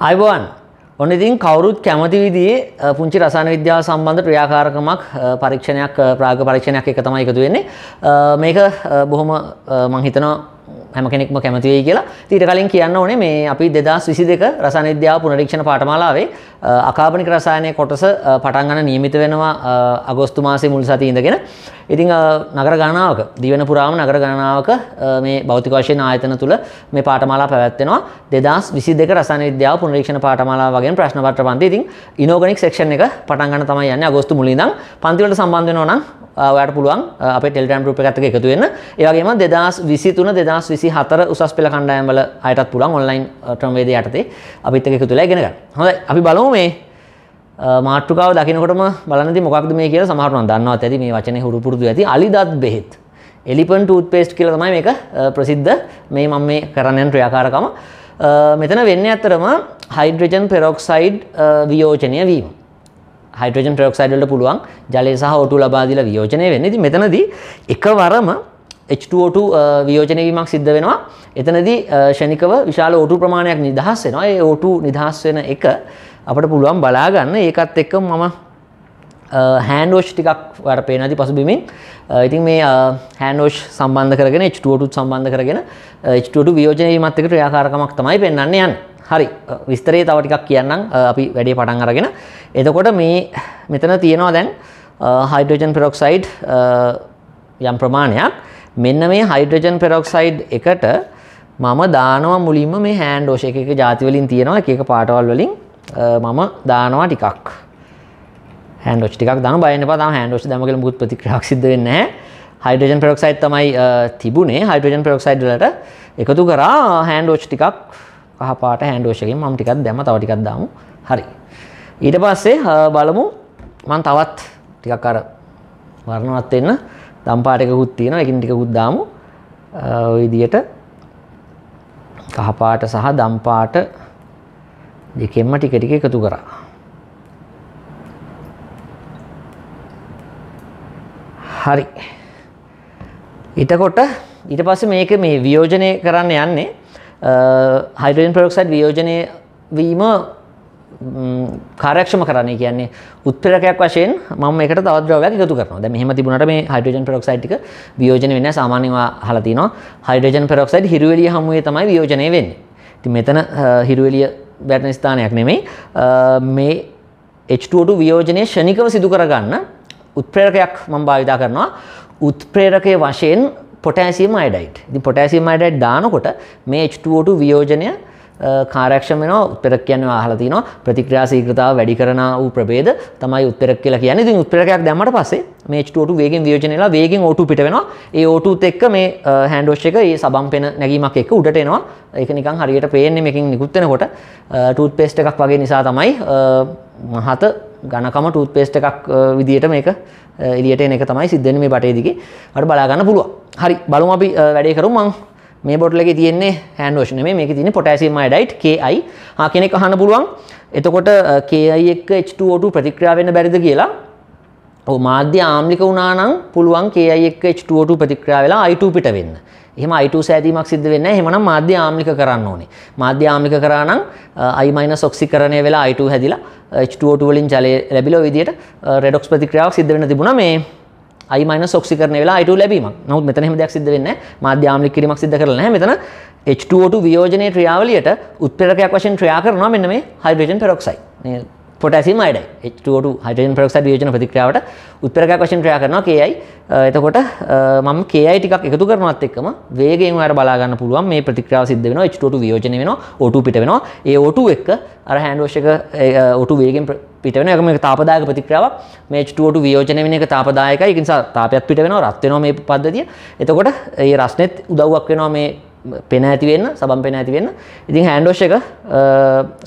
අයිබෝන් ඔන්න ඉතින් කවුරුත් කැමති විදිහේ පුංචි රසායන විද්‍යාව සම්බන්ධ ක්‍රියාකාරකමක් පරීක්ෂණයක් ප්‍රාග පරීක්ෂණයක් එක තමයි එකතු වෙන්නේ මේක බොහොම මම හිතනවා හැම කෙනෙක්ම කැමතියි කියලා ඊට කලින් කියන්න ඕනේ මේ අපි 2022 රසායන විද්‍යාව පුනරීක්ෂණ පාඨමාලාවේ අකාබනික රසායනයේ කොටස පටන් ගන්න නියමිත වෙනවා අගෝස්තු මාසයේ මුල් සතියේ ඉඳගෙන. ඉතින් නගර ගණනාවක දිවෙන පුරාම නගර ගණනාවක මේ භෞතික වශයෙන් ආයතන තුල මේ පාඨමාලා පැවැත්වෙනවා. 2022 රසායන විද්‍යාව පුනරීක්ෂණ පාඨමාලාව වගේ ප්‍රශ්න පත්‍ර පන්ති. ඉතින් ඉනෝගනික් සෙක්ෂන් එක පටන් ගන්න තමයි යන්නේ අගෝස්තු මුලින් ඉඳන්. පන්ති වලට සම්බන්ධ වෙනවා නම් ඔයාට පුළුවන් අපේ ටෙලිග්‍රෑම් group එකත් එක්ක එකතු වෙන්න. ඒ වගේම 2023 2024 උසස් පෙළ කණ්ඩායම් වල අයටත් පුළුවන් online ක්‍රමවේදය යටතේ අපිත් එක්ක එකතු වෙලා ඉගෙන ගන්න. හොඳයි අපි බලමු මේ මාතෘකාව දකිනකොටම බලන්නදී මොකක්ද මේ කියලා සමහරව නම් දන්නවත් ඇති මේ වචනේ හුරු පුරුදු ඇති අලිදත් බෙහෙත්. එලිපන් ටූත් පේස්ට් කියලා තමයි මේක ප්‍රසිද්ධ මේ මම මේ කරන්න යන ක්‍රියාකාරකම. මෙතන වෙන්නේ අතරම හයිඩ්‍රජන් පෙරොක්සයිඩ් වියෝජනය වීම. හයිට්‍රජන් ට්‍රයොක්සයිඩ්වලට පුළුවන් ජලය සහ O2 ලබා දීලා වියෝජනය වෙන්නේ. ඉතින් මෙතනදී එකවරම H2O2 uh, වියෝජනය වීමක් සිද්ධ වෙනවා. එතනදී uh, ෂණිකව විශාල O2 ප්‍රමාණයක් නිදහස් වෙනවා. ඒ O2 නිදහස් වෙන එක අපිට පුළුවන් බලා ගන්න. ඒකත් එක්ක මම හෑන්ඩෝෂ් uh, ටිකක් වර පේනදි පසුබිමින් ඉතින් මේ හෑන්ඩෝෂ් සම්බන්ධ කරගෙන H2O2 සම්බන්ධ කරගෙන H2O2 වියෝජනය වීමත් එක්ක ක්‍රියාකාරකමක් තමයි පෙන්වන්නේ යන්නේ. හරි විස්තරේ තව ටිකක් කියන්නම් අපි වැඩේ පටන් අරගෙන එතකොට මේ මෙතන තියෙනවා දැන් හයිඩ්‍රජන් පෙරොක්සයිඩ් යම් ප්‍රමාණයක් මෙන්න මේ හයිඩ්‍රජන් පෙරොක්සයිඩ් එකට මම දානවා මුලින්ම මේ හෑන්ඩ් ෝෂ එක ජාතිවලින් තියෙනවා එක පාටවල් වලින් මම දානවා ටිකක් හැන්ඩෝච් ටිකක් දම බයන පතම හැන්ඩෝච් දමකල මුත් ප්‍රතික්‍රයක් සිද වෙන්න හයිඩජන් පෙරොක්සයිඩ් තමයි තිබුණේ හයිඩජන් පෙරොක්සයිඩ්ලට එකතු කරා හැන්ඩෝච් ටිකක් පහ පාට හැන්ඩෝෂකෙන් මම ටිකක් දැම තව ටිකක් දාමු හරි ඊට පස්සේ බලමු මන් තවත් ටිකක් අර වර්ණවත් වෙන්න දම්පාටයකුත් තියෙනවා එකින් ටිකකුත් දාමු ওই විදියට කහ පාට සහ දම් පාට දෙකෙන්ම ටික ටික එකතු කරා හරි ඊටකොට ඊට පස්සේ මේක මේ වියෝජනය කරන්න යන්නේ හයිඩ්‍රජන් පරොක්සයිඩ් වියෝජනය වීම කාරක්ෂම කරන්නේ කියන්නේ උත්තරකයක් වශයෙන් මම එකට තවද්‍රවයක් එකතු කරනවා. දැන් මෙහෙම තිබුණාට මේ හයිඩ්‍රජන් පෙරොක්සයිඩ් ටික වියෝජනය වෙන්නේ සාමාන්‍යව අහලා තිනවා. හයිඩ්‍රජන් පෙරොක්සයිඩ් හිරුවෙලිය හමුවේ තමයි වියෝජනය වෙන්නේ. ඉතින් මෙතන හිරුවෙලිය වැටෙන ස්ථානයක් නෙමෙයි. මේ H2O2 වියෝජනය ෂණිකව සිදු කරගන්න උත්ප්‍රේරකයක් මම භාවිතා කරනවා. උත්ප්‍රේරකයේ වශයෙන් පොටෑසිම අයිඩයිට් දි පොටෑසිම අයිඩයිට් දානකොට මේ H2O2 වියෝජනය කාරක්ෂම වෙන උත්පෙරක් කියන ආහලතින ප්‍රතික්‍රියා සීග්‍රතාව වැඩි කරන වූ ප්‍රබේද තමයි උත්පෙරක් කියලා කියන්නේ ඉතින් උත්පෙරකයක් දැම්මට පස්සේ මේ H2O2 වේගෙන් වියෝජනය වෙලා වේගෙන් O2 පිට වෙනවා ඒ O2ත් එක්ක මේ හෑන්ඩ් වොෂ් එක ඒ සබම් පෙන නැගීමක් එක්ක උඩට එනවා ඒක නිකන් හරියට පේන්නේ මේකෙන් නිකුත් වෙනකොට ටූත් පේස්ට් එකක් වගේ නිසා තමයි මහත ගණකම ටූත් පේස්ට එකක් විදිට මේක එලියට එන එක තමයි සිද්ධන මේ පටේදිගේ අට බලාගන්න පුළුව හරි බලුම අපි වැඩේකරු මං මේ බොට්ලක තියන්නේ හැන්ෝෂන මේ මේක තින පොටැසිම ඩයිට් කයි හා කෙනෙක් අහන්න පුළුවන් එතකොට කයි එක් H2O2 ප්‍රතික්‍රියාවෙන්න බැරිද කියලා මාධ්‍ය ආම්ලික වනානම් පුළුවන් කයි එක් H2O2 ප්‍රතික්‍රියාවෙලා අයිටු පිට වෙන්න එහම අයිටු සෑදීමක් සිද්ධ වෙන්න හෙමනම් මාධ්‍ය ආමික කරන්න ඕනේ මාධ්‍ය ආමික කරානම් අයිමයින සොක්සි කරණය වෙලා අයිටු හැදිලා H2O2 වලින් ජලය ලැබිලා විදියට රෙඩොක්ස් ප්‍රතික්‍රියාවක් සිද්ධ වෙන්න තිබුණා මේ අයිමයින සොක්සි කරණය වෙලා අයිටු ලැබීමක්. නමුත් මෙතන එහෙම දෙයක් සිද්ධ වෙන්නේ නැහැ. මාධ්‍ය ආමික කිරීමක් සිද්ධ කරලා නැහැ. මෙතන H2O2 වියෝජනයේ ක්‍රියාවලියට උත්ප්‍රේරකයක් වශයෙන් ක්‍රියා කරනවා මෙන්න මේ hydrogen peroxide. Potassium iodide H2O2 hydrogen peroxide වියෝජන ප්‍රතික්‍රියාවට උත්ප්‍රේරකයක් වශයෙන් ක්‍රියා කරනවා Ki. එතකොට මම Ki ටිකක් එකතු කරනවත් එක්කම වේගයෙන් ඔයාලා බලා ගන්න පුළුවන් මේ ප්‍රතික්‍රියාව සිද්ධ වෙනවා H2O2 වියෝජනය වෙනවා O2 පිට වෙනවා. ඒ O2 එක්ක අර හෑන්ඩ් වොෂ් එක O2 වේගයෙන් පිට වෙනවා. ඒක මේක තාපදායක ප්‍රතික්‍රියාවක්. මේ H2O2 වියෝජනය වෙන එක තාපදායකයි. ඒක නිසා තාපයත් පිට වෙනවා, රත් වෙනවා මේ පද්ධතිය. එතකොට ඒ රස්නෙත් උදව්වක් වෙනවා මේ පෙන ඇති වෙන්න, සබම් පෙන ඇති වෙන්න. ඉතින් හෑන්ඩ් වොෂ් එක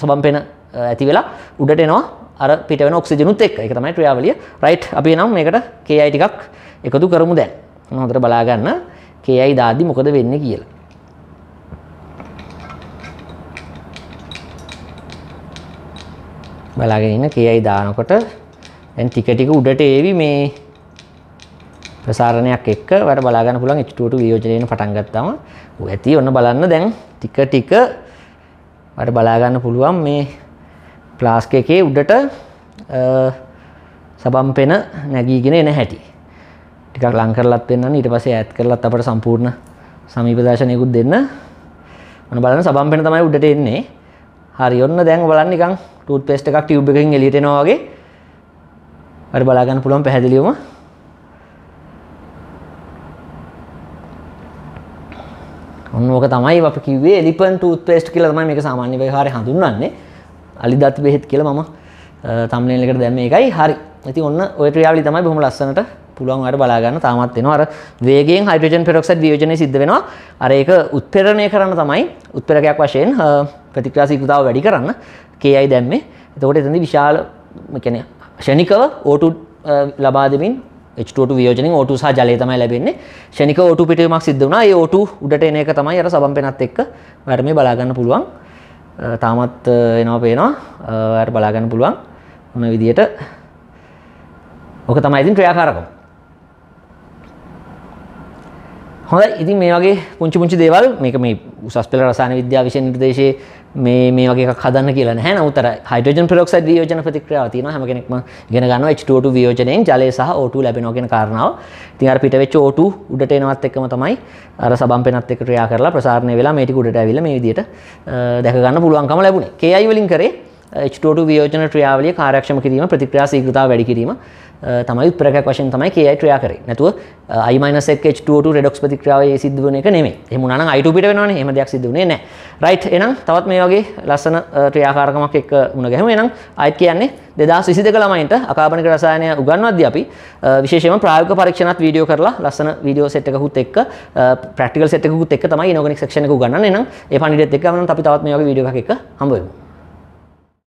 සබම් පෙන ඇති වෙලා උඩට එනවා අර පිට වෙන ඔක්සිජනුත් එක්ක ඒක තමයි ක්‍රියාවලිය රයිට් අපි එනම් මේකට KI ටිකක් එකතු කරමු දැන් ඔන්න හොඳට බලා ගන්න KI දාද්දි මොකද වෙන්නේ කියලා බලාගෙන ඉන්න KI දානකොට දැන් ටික ටික උඩට ඒවි මේ ප්‍රසාරණයක් එක්ක වැඩ බලාගන්න පුළුවන් H2O2 වියෝජනය වෙන පටන් ගත්තාම ඌ ඇති ඔන්න බලන්න දැන් ටික ටික වැඩ බලාගන්න පුළුවන් මේ ෆ්ලාස්ක එකේ උඩට සබම් පෙන නැගීගෙන එන හැටි ටිකක් ලංකරලත් වෙන්න ඊට පස්සේ ඇත් කරලත් අපට සම්පූර්ණ සමීපදර්ශනයකුත් දෙන්න ඔන්න බලන්න සබම් පෙන තමයි උඩට එන්නේ හරි ඔන්න දැන් බලන්න නිකන් ටූත් පේස්ට් එකක් ටියුබ් එකකින් එළියට එනවා වගේ හරි බලා ගන්න පුළුවන් පැහැදිලිවම ඔන්න ඕක තමයි අපි කිව්වේ එලිපන් ටූත් පේස්ට් කියලා තමයි මේක සාමාන්‍ය වෙලාවට හඳුන්වන්නේ අලිදත් බෙහෙත් කියල මම තම්ලෙන්ලකට දැම එකයි හරි ඇති ඔන්න ඔයටයාලි තමයි බොහම ලස්සනට පුළුවන් අට බලාගන්න තාමත් වෙන අර වේගෙන් හයිඩ්‍රජන් පෙරොක්සයිඩ් වියෝජනය සිද්ධ වෙනවා අර ඒක උත්පෙරණය කරන්න තමයි උත්පෙරකයක් වශයෙන් ප්‍රතික්‍රාසීකතාව වැඩි කරන්න කේයි දැම්මේ එතකොට එතනදි විශාල කැන ෂණිකව ඕටු ලබා දෙමින් ට වියෝජන ෝටු සහ ජලය තමයි ලැබෙන්නේ ෂනික ෝටු පිටීමක් සිද්ධ වුණා ඒ ෝටු උඩට එන එක තමයි අර සබම් පෙනත් එක්ක වැඩම බලාගන්න පුළුවන් තාමත් එනවා පේනවා ඇයට බලාගන්න පුළුවන් ඔන විදියට ඕක තමයි ඉතින් ක්‍රියාකාරකම් හොඳ ඉතින් මේ වගේ පුංචි පුංචි දේවල් මේක මේ උසස් පෙළ රසායන විද්‍යාව විෂය නිර්දේශයේ මේ මේ වගේ එකක් හදන්න කියලා නැහැ නමුත් අර හයිඩ්‍රජන් පෙරොක්සයිඩ් වියෝජන ප්‍රතික්‍රියාව තියෙනවා හැම කෙනෙක්ම ඉගෙන ගන්නවා H2O2 වියෝජනයෙන් ජලය සහ O2 ලැබෙනවා කියන කාරණාව. ඉතින් අර පිට වෙච්ච O2 උඩට එනවත් එක්කම තමයි අර සබම් පෙනත් එක්ක ක්‍රියා කරලා ප්‍රසාරණය වෙලා මේ ටික උඩට ඇවිල්ලා මේ විදිහට දැක ගන්න පුළුවන්කම ලැබුණේ. KI වලින් කරේ H2O වියෝජන ක්‍රියාවලිය කාර්යක්ෂම කිරීම ප්‍රතික්‍රියා සීඝ්‍රතාව වැඩි කිරීම තමයි උත්ප්‍රේරකයක් වශයෙන් තමයි Ki ක්‍රියා කරේ. නැතුව I- H2O2 redox ප්‍රතික්‍රියාවේ සිද්ධ වෙන එක නෙමෙයි. එහෙම වුණා නම් I2 පිට වෙනවනේ. එහෙම දෙයක් සිද්ධ වුණේ නැහැ. right එහෙනම් තවත් මේ වගේ ලස්සන ක්‍රියාකාරකමක් එක්ක මුණ ගැහුවා. එහෙනම් ආයෙත් කියන්නේ 2022 ළමයින්ට අකාබනික රසායනය උගන්වද්දී අපි විශේෂයෙන්ම ප්‍රායෝගික පරීක්ෂණත් වීඩියෝ කරලා ලස්සන වීඩියෝ සෙට් එකකුත් එක්ක ප්‍රැක්ටිකල් සෙට් එකකුත් එක්ක තමයි ඉනෝගනික් සෙක්ෂන් එක උගන්වන්නේ. එහෙනම් ඒ පණිඩෙත් එක්ක අපි තවත් මේ වගේ වීඩියෝ එකක් එක්ක හම්බ වෙමු.